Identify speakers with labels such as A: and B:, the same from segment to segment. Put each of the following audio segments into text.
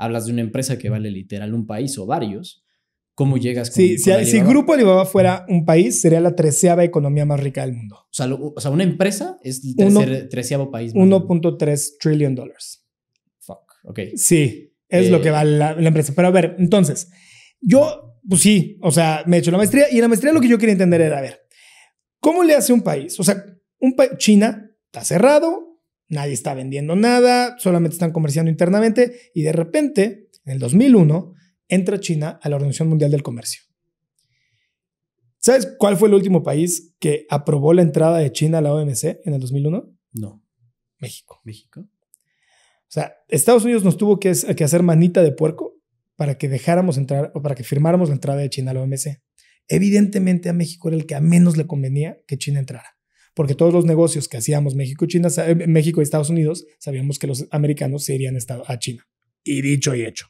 A: hablas de una empresa que vale literal un país o varios, ¿cómo llegas? Con, sí, si, Grupo
B: Alibaba fuera un país, sería la treceava economía más rica del mundo.
A: O sea, una empresa es el tercer, treceavo país.
B: 1.3 trillion dólares.
A: Fuck, ok. Sí, es lo que eh,
B: vale la, empresa. Pero a ver, entonces, yo, pues sí, o sea, me he hecho la maestría y en la maestría lo que yo quería entender era, a ver, ¿cómo le hace un país? O sea, un China está cerrado, Nadie está vendiendo nada, solamente están comerciando internamente y de repente, en el 2001, entra China a la Organización Mundial del Comercio. ¿Sabes cuál fue el último país que aprobó la entrada de China a la OMC en el 2001? No. México.
A: México. O
B: sea, Estados Unidos nos tuvo que, que hacer manita de puerco para que dejáramos entrar o para que firmáramos la entrada de China a la OMC. Evidentemente a México era el que a menos le convenía que China entrara porque todos los negocios que hacíamos México, China, eh, México y Estados Unidos, sabíamos que los americanos se irían a China. Y dicho y hecho.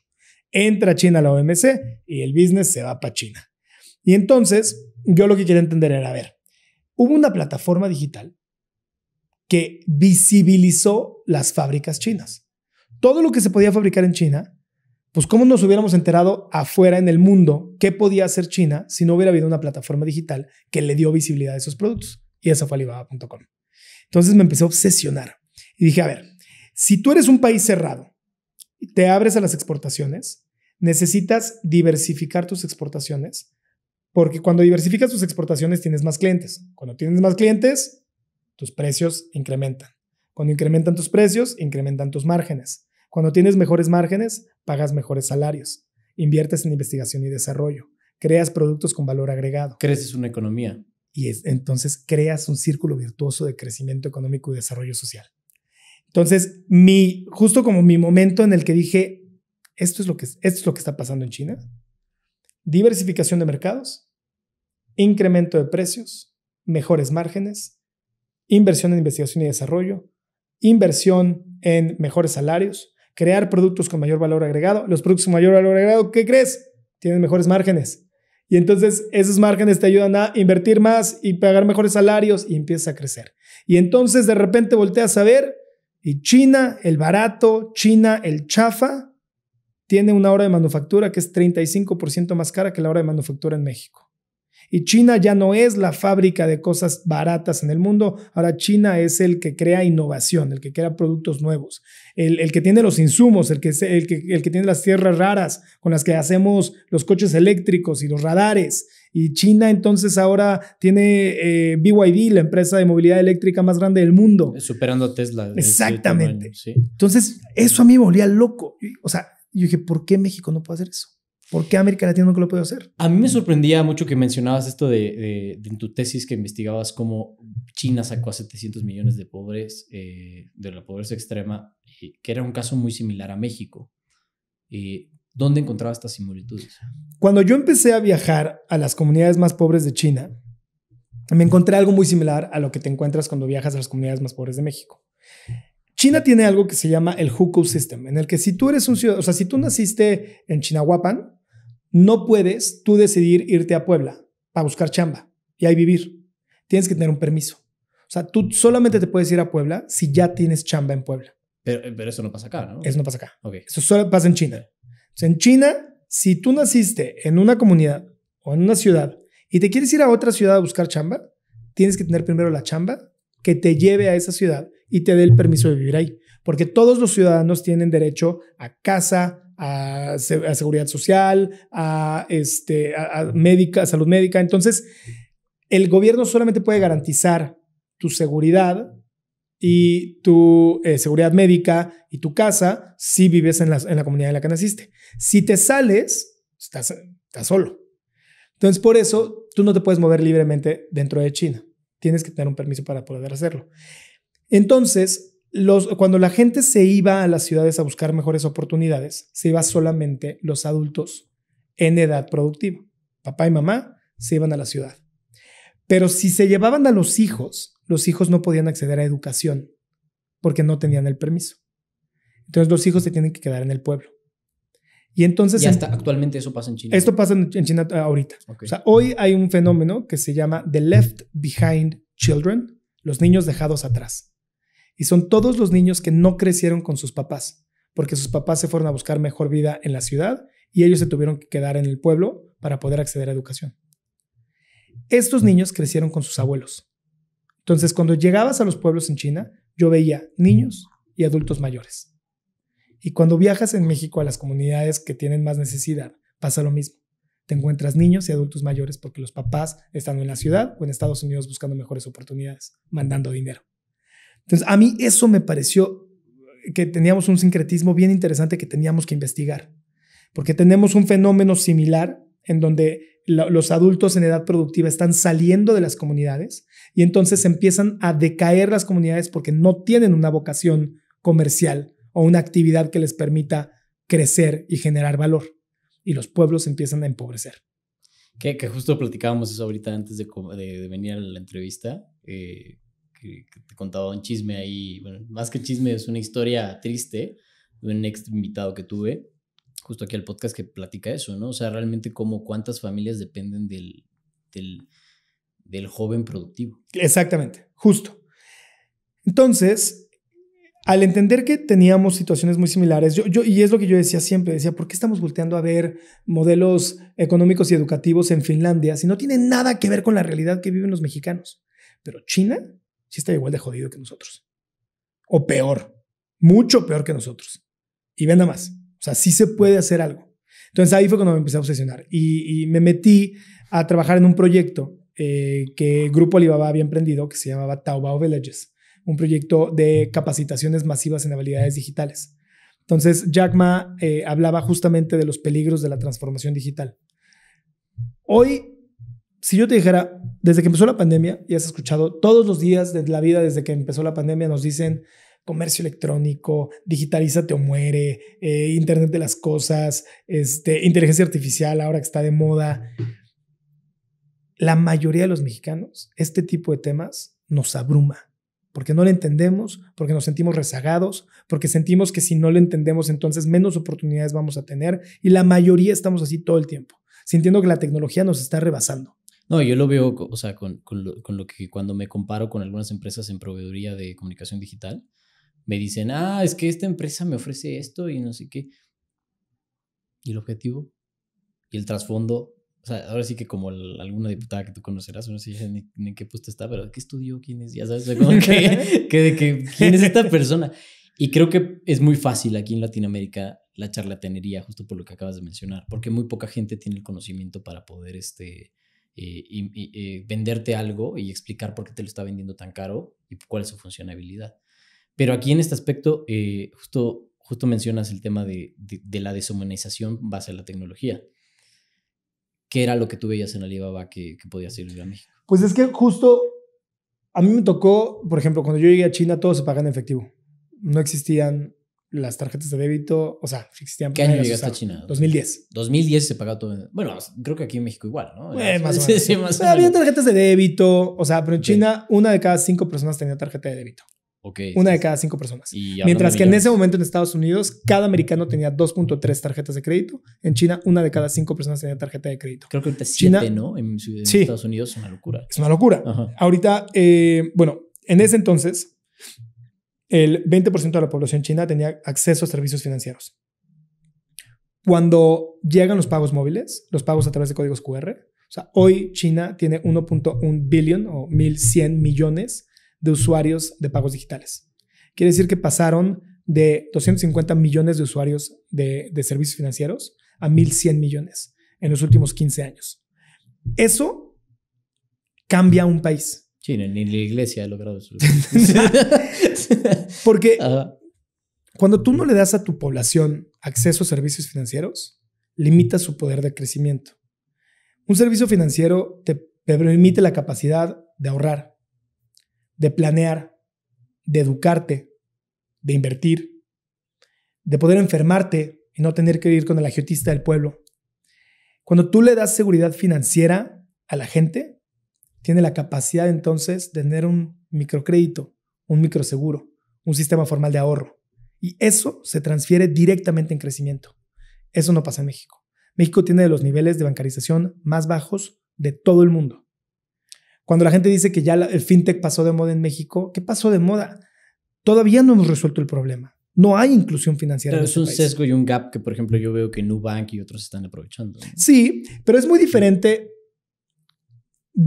B: Entra China a la OMC y el business se va para China. Y entonces, yo lo que quiero entender era, a ver, hubo una plataforma digital que visibilizó las fábricas chinas. Todo lo que se podía fabricar en China, pues cómo nos hubiéramos enterado afuera en el mundo qué podía hacer China si no hubiera habido una plataforma digital que le dio visibilidad a esos productos. Y eso fue Entonces me empecé a obsesionar y dije, a ver, si tú eres un país cerrado, te abres a las exportaciones, necesitas diversificar tus exportaciones, porque cuando diversificas tus exportaciones tienes más clientes. Cuando tienes más clientes, tus precios incrementan. Cuando incrementan tus precios, incrementan tus márgenes. Cuando tienes mejores márgenes, pagas mejores salarios. Inviertes en investigación y desarrollo. Creas productos con valor agregado.
A: Creces una economía
B: y entonces creas un círculo virtuoso de crecimiento económico y desarrollo social. Entonces, mi, justo como mi momento en el que dije, esto es lo que, esto es lo que está pasando en China, diversificación de mercados, incremento de precios, mejores márgenes, inversión en investigación y desarrollo, inversión en mejores salarios, crear productos con mayor valor agregado. Los productos con mayor valor agregado, ¿qué crees? Tienen mejores márgenes. Y entonces esos márgenes te ayudan a invertir más y pagar mejores salarios y empiezas a crecer. Y entonces de repente volteas a ver y China, el barato, China, el chafa, tiene una hora de manufactura que es 35% más cara que la hora de manufactura en México. Y China ya no es la fábrica de cosas baratas en el mundo, ahora China es el que crea innovación, el que crea productos nuevos, el, el que tiene los insumos, el que, el, que, el que tiene las tierras raras con las que hacemos los coches eléctricos y los radares. Y China entonces ahora tiene eh, BYD, la empresa de movilidad eléctrica más grande del mundo.
A: Superando a Tesla. Exactamente.
B: Entonces, eso a mí me volvía loco. O sea, yo dije, ¿por qué México no puede hacer eso? ¿Por qué América Latina nunca lo puede hacer?
A: A mí me sorprendía mucho que mencionabas esto de, tu tesis que investigabas cómo China sacó a 700 millones de pobres eh, de la pobreza extrema, eh, que era un caso muy similar a México. Eh, ¿Dónde encontrabas estas similitudes?
B: Cuando yo empecé a viajar a las comunidades más pobres de China, me encontré algo muy similar a lo que te encuentras cuando viajas a las comunidades más pobres de México. China tiene algo que se llama el hukou system, en el que si tú eres un ciudadano, o sea, si tú naciste en Chinahuapan, no puedes tú decidir irte a Puebla para buscar chamba y ahí vivir. Tienes que tener un permiso. O sea, tú solamente te puedes ir a Puebla si ya tienes chamba en Puebla.
A: Pero, eh, eso no pasa acá, ¿no? Eso no pasa acá. Okay. Eso
B: solo pasa en China. en China, si tú naciste en una comunidad o en una ciudad y te quieres ir a otra ciudad a buscar chamba, tienes que tener primero la chamba que te lleve a esa ciudad y te dé el permiso de vivir ahí. Porque todos los ciudadanos tienen derecho a casa, a, seguridad social, a, este, a, médica, salud médica. Entonces, el gobierno solamente puede garantizar tu seguridad y tu eh, seguridad médica y tu casa si vives en la, comunidad en la que naciste. Si te sales, estás, estás solo. Entonces, por eso, tú no te puedes mover libremente dentro de China. Tienes que tener un permiso para poder hacerlo. Entonces, los, cuando la gente se iba a las ciudades a buscar mejores oportunidades, se iba solamente los adultos en edad productiva. Papá y mamá se iban a la ciudad. Pero si se llevaban a los hijos, los hijos no podían acceder a educación porque no tenían el permiso. Entonces los hijos se tienen que quedar en el pueblo. Y entonces... hasta actualmente eso pasa en China. Esto pasa en, China ah, ahorita. hoy hay un fenómeno que se llama The Left Behind Children, los niños dejados atrás. Y son todos los niños que no crecieron con sus papás, porque sus papás se fueron a buscar mejor vida en la ciudad y ellos se tuvieron que quedar en el pueblo para poder acceder a educación. Estos niños crecieron con sus abuelos. Entonces, cuando llegabas a los pueblos en China, yo veía niños y adultos mayores. Y cuando viajas en México a las comunidades que tienen más necesidad, pasa lo mismo. Te encuentras niños y adultos mayores porque los papás están en la ciudad o en Estados Unidos buscando mejores oportunidades, mandando dinero. Entonces, a mí eso me pareció que teníamos un sincretismo bien interesante que teníamos que investigar, porque tenemos un fenómeno similar en donde los adultos en edad productiva están saliendo de las comunidades y entonces empiezan a decaer las comunidades porque no tienen una vocación comercial o una actividad que les permita crecer y generar valor. Y los pueblos empiezan a empobrecer.
A: Que, que justo platicábamos eso ahorita antes de, venir a la entrevista, eh, que, te contaba un chisme ahí, bueno, más que chisme, es una historia triste de un ex invitado que tuve, justo aquí al podcast que platica eso, ¿no? O sea, realmente cómo cuántas familias dependen del, del, joven productivo. Exactamente,
B: justo. Entonces, al entender que teníamos situaciones muy similares, yo, y es lo que yo decía siempre, decía, ¿por qué estamos volteando a ver modelos económicos y educativos en Finlandia si no tienen nada que ver con la realidad que viven los mexicanos? Pero China sí está igual de jodido que nosotros. O peor, mucho peor que nosotros. Y venga nada más. O sea, sí se puede hacer algo. Entonces ahí fue cuando me empecé a obsesionar y, me metí a trabajar en un proyecto eh, que Grupo Alibaba había emprendido que se llamaba Taobao Villages, un proyecto de capacitaciones masivas en habilidades digitales. Entonces Jack Ma eh, hablaba justamente de los peligros de la transformación digital. Hoy si yo te dijera, desde que empezó la pandemia, y has escuchado todos los días de la vida desde que empezó la pandemia, nos dicen comercio electrónico, digitalízate o muere, eh, Internet de las cosas, este, inteligencia artificial, ahora que está de moda. La mayoría de los mexicanos, este tipo de temas nos abruma, porque no lo entendemos, porque nos sentimos rezagados, porque sentimos que si no lo entendemos, entonces menos oportunidades vamos a tener, y la mayoría estamos así todo el tiempo, sintiendo que la tecnología nos está rebasando
A: no, yo lo veo, o sea, con, lo, que cuando me comparo con algunas empresas en proveeduría de comunicación digital, me dicen, ah, es que esta empresa me ofrece esto y no sé qué. ¿Y el objetivo? ¿Y el trasfondo? O sea, ahora sí que como alguna diputada que tú conocerás, no sé ni, en qué puesto está, pero ¿qué estudio? ¿Quién es? Ya sabes, ¿quién es esta persona? Y creo que es muy fácil aquí en Latinoamérica la charlatanería, justo por lo que acabas de mencionar, porque muy poca gente tiene el conocimiento para poder este, eh, y, eh, venderte algo y explicar por qué te lo está vendiendo tan caro y cuál es su funcionabilidad Pero aquí en este aspecto, eh, justo, justo mencionas el tema de, la deshumanización base a la tecnología. ¿Qué era lo que tú veías en Alibaba que, podía servir a México?
B: Pues es que justo a mí me tocó, por ejemplo, cuando yo llegué a China, todo se pagaba en efectivo. No existían las tarjetas de débito, o sea, existían. ¿Qué año llegaste a China? 2010.
A: 2010 se pagaba todo. Bueno, creo que aquí en México igual, ¿no? sí, más Había
B: tarjetas de débito, o sea, pero en China una de cada cinco personas tenía tarjeta de débito. Ok. Una de cada cinco personas. Mientras que en ese momento en Estados Unidos, cada americano tenía 2.3 tarjetas de crédito. En China, una de cada cinco personas tenía tarjeta de crédito. Creo que ahorita China, ¿no?
A: En, en Estados Unidos es una locura. Es una locura.
B: Ahorita, eh, bueno, en ese entonces el 20% de la población china tenía acceso a servicios financieros. Cuando llegan los pagos móviles, los pagos a través de códigos QR, o sea, hoy China tiene 1.1 billón o 1.100 millones de usuarios de pagos digitales. Quiere decir que pasaron de 250 millones de usuarios de, de servicios financieros a 1.100 millones en los últimos 15 años.
A: Eso cambia un país. Sí, ni la iglesia ha logrado eso.
B: Porque cuando tú no le das a tu población acceso a servicios financieros, limitas su poder de crecimiento. Un servicio financiero te permite la capacidad de ahorrar, de planear, de educarte, de invertir, de poder enfermarte y no tener que ir con el agiotista del pueblo. Cuando tú le das seguridad financiera a la gente, tiene la capacidad entonces de tener un microcrédito, un microseguro, un sistema formal de ahorro. Y eso se transfiere directamente en crecimiento. Eso no pasa en México. México tiene de los niveles de bancarización más bajos de todo el mundo. Cuando la gente dice que ya el fintech pasó de moda en México, ¿qué pasó de moda? Todavía no hemos resuelto el problema. No hay inclusión financiera. Pero es este un
A: sesgo y un gap que, por ejemplo, yo veo que Nubank y otros están aprovechando.
B: Sí, pero es muy diferente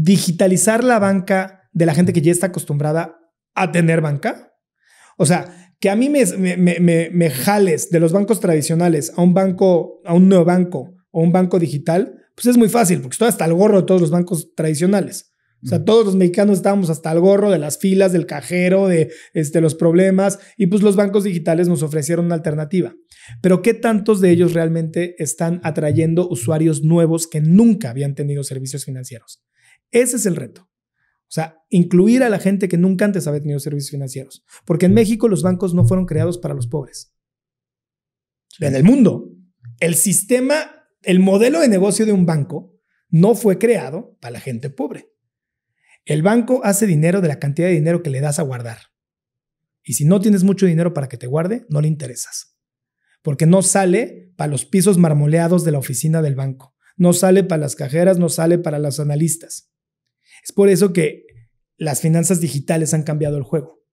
B: digitalizar la banca de la gente que ya está acostumbrada a tener banca? O sea, que a mí me, me, me, jales de los bancos tradicionales a un banco, a un nuevo banco o un banco digital, pues es muy fácil, porque estoy hasta el gorro de todos los bancos tradicionales. O sea, todos los mexicanos estábamos hasta el gorro de las filas, del cajero, de este, los problemas, y pues los bancos digitales nos ofrecieron una alternativa. Pero ¿qué tantos de ellos realmente están atrayendo usuarios nuevos que nunca habían tenido servicios financieros? Ese es el reto. O sea, incluir a la gente que nunca antes había tenido servicios financieros. Porque en México los bancos no fueron creados para los pobres. En el mundo, el sistema, el modelo de negocio de un banco no fue creado para la gente pobre. El banco hace dinero de la cantidad de dinero que le das a guardar. Y si no tienes mucho dinero para que te guarde, no le interesas. Porque no sale para los pisos marmoleados de la oficina del banco. No sale para las cajeras, no sale para los analistas. Es por eso que las finanzas digitales han cambiado el juego,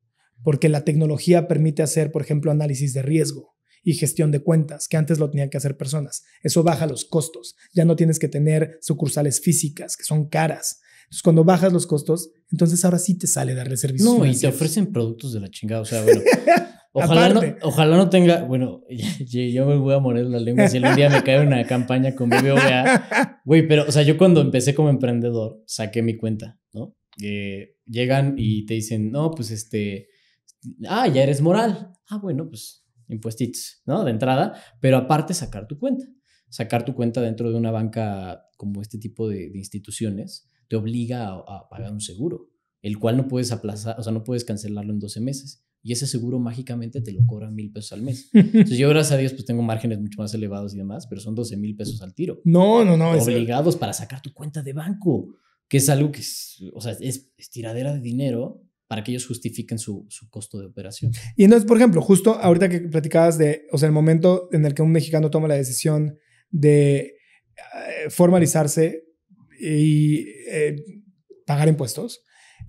B: porque la tecnología permite hacer, por ejemplo, análisis de riesgo y gestión de cuentas, que antes lo tenían que hacer personas. Eso baja los costos. Ya no tienes que tener sucursales físicas, que son caras. Entonces, cuando bajas los costos, entonces ahora sí te sale darle servicio. No, y te ofrecen
A: productos de la chingada. O sea, bueno, Ojalá no, tenga, bueno, yo me voy a morir la lengua si algún día me cae una campaña con BBVA. Güey, pero, o sea, yo cuando empecé como emprendedor, saqué mi cuenta, ¿no? Eh, llegan y te dicen, no, pues este, ah, ya eres moral. Ah, bueno, pues impuestitos, ¿no? De entrada, pero aparte sacar tu cuenta. Sacar tu cuenta dentro de una banca como este tipo de, instituciones te obliga a, a pagar un seguro, el cual no puedes aplazar, o sea, no puedes cancelarlo en 12 meses y ese seguro mágicamente te lo cobran mil pesos al mes. Entonces yo gracias a Dios pues tengo márgenes mucho más elevados y demás, pero son 12 mil pesos al tiro. No, no, no. Obligados para sacar tu cuenta de banco, que es algo que es, o sea, es, tiradera de dinero para que ellos justifiquen su, costo de operación.
B: Y no es por ejemplo, justo ahorita que platicabas de, o sea, el momento en el que un mexicano toma la decisión de eh, formalizarse y eh, pagar impuestos,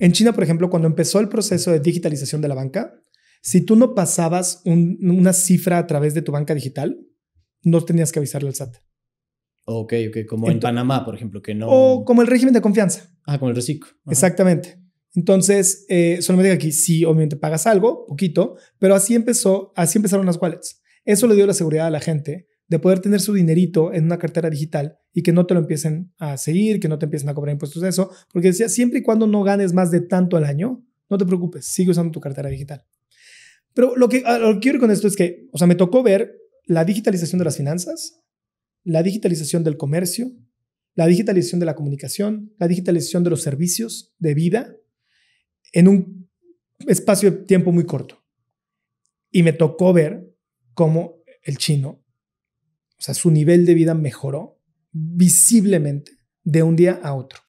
B: en China, por ejemplo, cuando empezó el proceso de digitalización de la banca, si tú no pasabas una cifra a través de tu banca digital, no tenías que avisarle al SAT.
A: Ok, ok, como en Panamá, por ejemplo, que no. O
B: como el régimen de confianza. Ah, como el reciclo. Exactamente. Entonces, eh, solo me diga aquí, sí, obviamente pagas algo, poquito, pero así empezó, así empezaron las wallets. Eso le dio la seguridad a la gente de poder tener su dinerito en una cartera digital y que no te lo empiecen a seguir, que no te empiecen a cobrar impuestos de eso, porque decía, siempre y cuando no ganes más de tanto al año, no te preocupes, sigue usando tu cartera digital. Pero lo que, quiero con esto es que, o sea, me tocó ver la digitalización de las finanzas, la digitalización del comercio, la digitalización de la comunicación, la digitalización de los servicios de vida en un espacio de tiempo muy corto. Y me tocó ver cómo el chino o sea, su nivel de vida mejoró visiblemente de un día a otro.